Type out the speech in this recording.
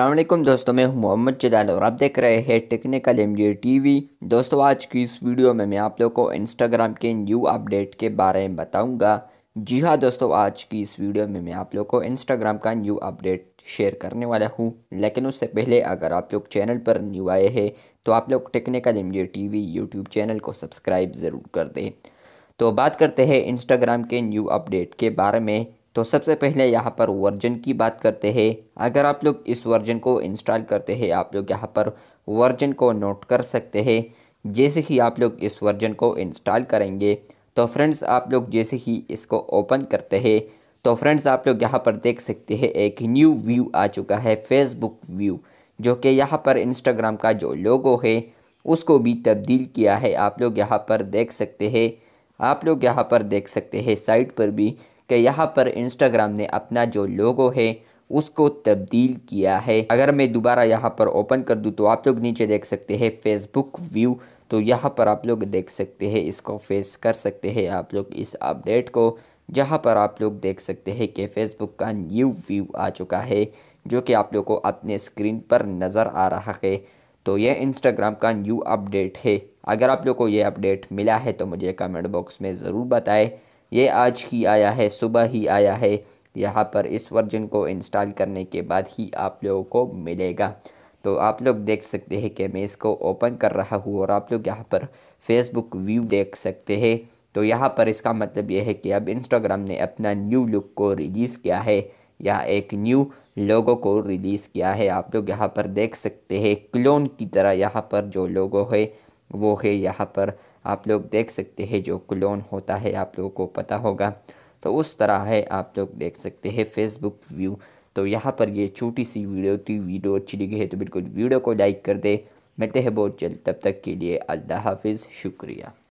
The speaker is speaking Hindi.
असलम दोस्तों मैं हूं मोहम्मद जलाल और आप देख रहे हैं टेक्निकल एम टीवी दोस्तों आज की इस वीडियो में मैं आप लोग को इंस्टाग्राम के न्यू अपडेट के बारे में बताऊंगा जी हाँ दोस्तों आज की इस वीडियो में मैं आप लोग को इंस्टाग्राम का न्यू अपडेट शेयर करने वाला हूँ लेकिन उससे पहले अगर आप लोग चैनल पर न्यू आए हैं तो आप लोग technical M TV YouTube channel को सब्सक्राइब ज़रूर कर दें तो बात करते हैं इंस्टाग्राम के न्यू अपडेट के बारे में तो सबसे पहले यहाँ पर वर्जन की बात करते हैं अगर आप लोग इस वर्जन को इंस्टॉल करते हैं आप लोग यहाँ पर वर्जन को नोट कर सकते हैं जैसे ही आप लोग इस वर्जन को इंस्टॉल करेंगे तो फ्रेंड्स आप लोग जैसे ही इसको ओपन करते हैं तो फ्रेंड्स आप लोग यहाँ पर देख सकते हैं एक न्यू व्यू आ चुका है फेसबुक व्यू जो कि यहाँ पर इंस्टाग्राम का जो लोगो है उसको भी तब्दील किया है आप लोग यहाँ पर देख सकते हैं आप लोग यहाँ पर देख सकते हैं साइट पर भी कि यहाँ पर इंस्टाग्राम ने अपना जो लोगो है उसको तब्दील किया है अगर मैं दोबारा यहाँ पर ओपन कर दूँ तो आप लोग नीचे देख सकते हैं फेसबुक व्यू तो यहाँ पर आप लोग देख सकते हैं इसको फेस कर सकते हैं आप लोग इस अपडेट को जहाँ पर आप लोग देख सकते हैं कि फेसबुक का न्यू व्यू आ चुका है जो कि आप लोग को अपने स्क्रीन पर नज़र आ रहा है तो यह इंस्टाग्राम का न्यू अपडेट है अगर आप लोग को यह अपडेट मिला है तो मुझे कमेंट बॉक्स में ज़रूर बताएं ये आज ही आया है सुबह ही आया है यहाँ पर इस वर्जन को इंस्टॉल करने के बाद ही आप लोगों को मिलेगा तो आप लोग देख सकते हैं कि मैं इसको ओपन कर रहा हूँ और आप लोग यहाँ पर फेसबुक व्यू देख सकते हैं तो यहाँ पर इसका मतलब यह है कि अब इंस्टाग्राम ने अपना न्यू लुक को रिलीज़ किया है या एक न्यू लोगो को रिलीज़ किया है आप लोग यहाँ पर देख सकते हैं क्लोन की तरह यहाँ पर जो लोगो है वो है यहाँ पर आप लोग देख सकते हैं जो क्लोन होता है आप लोगों को पता होगा तो उस तरह है आप लोग देख सकते हैं फेसबुक व्यू तो यहाँ पर ये छोटी सी वीडियो थी वीडियो अच्छी लगी है तो बिल्कुल वीडियो को लाइक कर दे मिलते हैं बहुत जल्द तब तक के लिए अल्लाह हाफिज़ शुक्रिया